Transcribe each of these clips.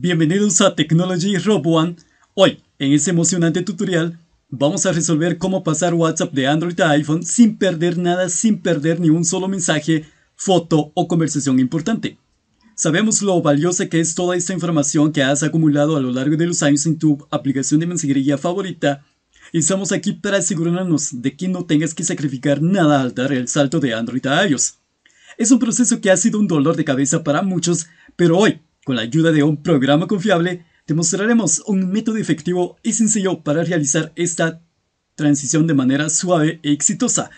Bienvenidos a Technology Rob One. Hoy, en este emocionante tutorial, vamos a resolver cómo pasar WhatsApp de Android a iPhone sin perder nada, sin perder ni un solo mensaje, foto o conversación importante. Sabemos lo valiosa que es toda esta información que has acumulado a lo largo de los años en tu aplicación de mensajería favorita. Y estamos aquí para asegurarnos de que no tengas que sacrificar nada al dar el salto de Android a iOS. Es un proceso que ha sido un dolor de cabeza para muchos, pero hoy con la ayuda de un programa confiable, te mostraremos un método efectivo y sencillo para realizar esta transición de manera suave y e exitosa.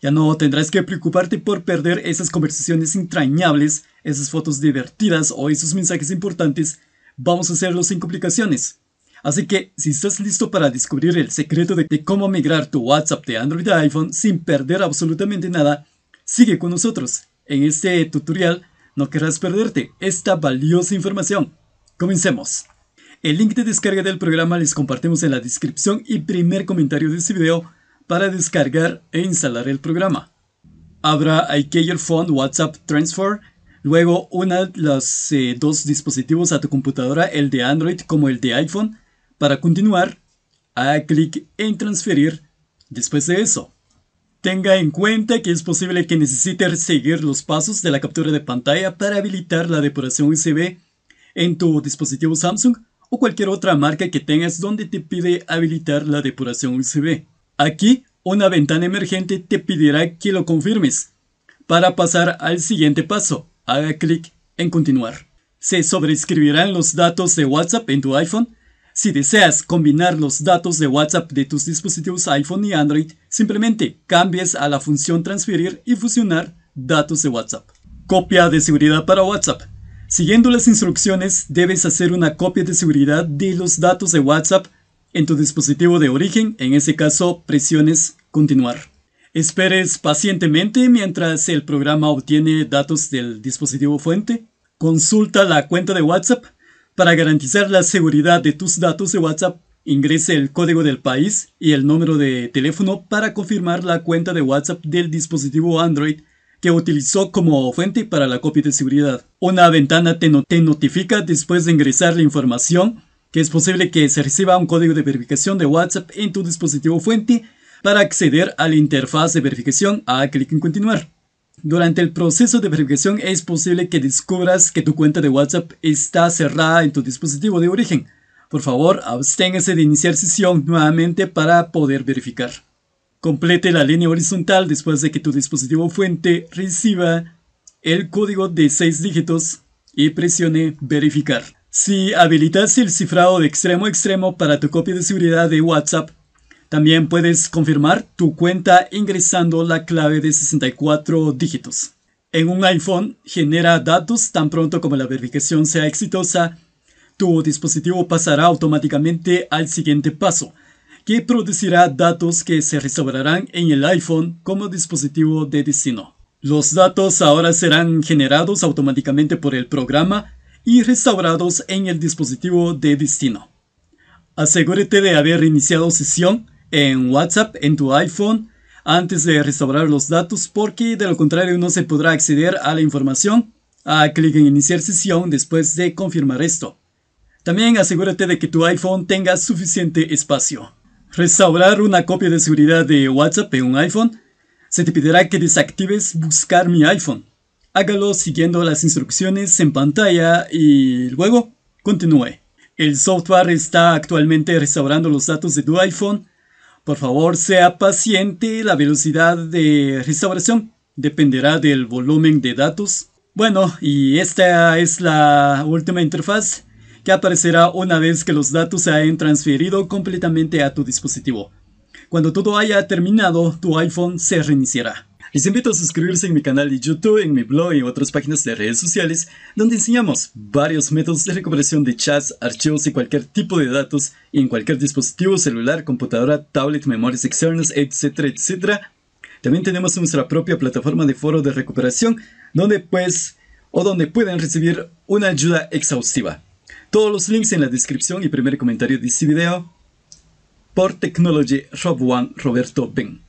Ya no tendrás que preocuparte por perder esas conversaciones entrañables, esas fotos divertidas o esos mensajes importantes. Vamos a hacerlo sin complicaciones. Así que si estás listo para descubrir el secreto de cómo migrar tu WhatsApp de Android a iPhone sin perder absolutamente nada, sigue con nosotros. En este tutorial no querrás perderte esta valiosa información. Comencemos. El link de descarga del programa les compartimos en la descripción y primer comentario de este video para descargar e instalar el programa. Habrá iKeyer Phone WhatsApp Transfer, luego una de los eh, dos dispositivos a tu computadora, el de Android como el de iPhone. Para continuar, a clic en transferir. Después de eso, Tenga en cuenta que es posible que necesite seguir los pasos de la captura de pantalla para habilitar la depuración USB en tu dispositivo Samsung o cualquier otra marca que tengas donde te pide habilitar la depuración USB. Aquí, una ventana emergente te pedirá que lo confirmes. Para pasar al siguiente paso, haga clic en continuar. Se sobreescribirán los datos de WhatsApp en tu iPhone si deseas combinar los datos de WhatsApp de tus dispositivos iPhone y Android, simplemente cambies a la función transferir y fusionar datos de WhatsApp. Copia de seguridad para WhatsApp. Siguiendo las instrucciones, debes hacer una copia de seguridad de los datos de WhatsApp en tu dispositivo de origen, en ese caso presiones continuar. Esperes pacientemente mientras el programa obtiene datos del dispositivo fuente. Consulta la cuenta de WhatsApp para garantizar la seguridad de tus datos de WhatsApp, ingrese el código del país y el número de teléfono para confirmar la cuenta de WhatsApp del dispositivo Android que utilizó como fuente para la copia de seguridad. Una ventana te, notifica después de ingresar la información que es posible que se reciba un código de verificación de WhatsApp en tu dispositivo fuente para acceder a la interfaz de verificación a ah, clic en continuar. Durante el proceso de verificación es posible que descubras que tu cuenta de WhatsApp está cerrada en tu dispositivo de origen. Por favor, absténgase de iniciar sesión nuevamente para poder verificar. Complete la línea horizontal después de que tu dispositivo fuente reciba el código de 6 dígitos y presione verificar. Si habilitas el cifrado de extremo a extremo para tu copia de seguridad de WhatsApp, también puedes confirmar tu cuenta ingresando la clave de 64 dígitos. En un iPhone genera datos tan pronto como la verificación sea exitosa, tu dispositivo pasará automáticamente al siguiente paso, que producirá datos que se restaurarán en el iPhone como dispositivo de destino. Los datos ahora serán generados automáticamente por el programa y restaurados en el dispositivo de destino. Asegúrate de haber iniciado sesión en WhatsApp en tu iPhone antes de restaurar los datos porque de lo contrario no se podrá acceder a la información. A ah, clic en iniciar sesión después de confirmar esto. También asegúrate de que tu iPhone tenga suficiente espacio. Restaurar una copia de seguridad de WhatsApp en un iPhone. Se te pedirá que desactives buscar mi iPhone. Hágalo siguiendo las instrucciones en pantalla y luego continúe. El software está actualmente restaurando los datos de tu iPhone por favor, sea paciente, la velocidad de restauración dependerá del volumen de datos. Bueno, y esta es la última interfaz que aparecerá una vez que los datos se hayan transferido completamente a tu dispositivo. Cuando todo haya terminado, tu iPhone se reiniciará. Les invito a suscribirse en mi canal de YouTube, en mi blog y en otras páginas de redes sociales, donde enseñamos varios métodos de recuperación de chats, archivos y cualquier tipo de datos en cualquier dispositivo celular, computadora, tablet, memorias externas, etcétera, etcétera. También tenemos nuestra propia plataforma de foro de recuperación, donde pues o donde pueden recibir una ayuda exhaustiva. Todos los links en la descripción y primer comentario de este video por Technology Rob One Roberto Ben.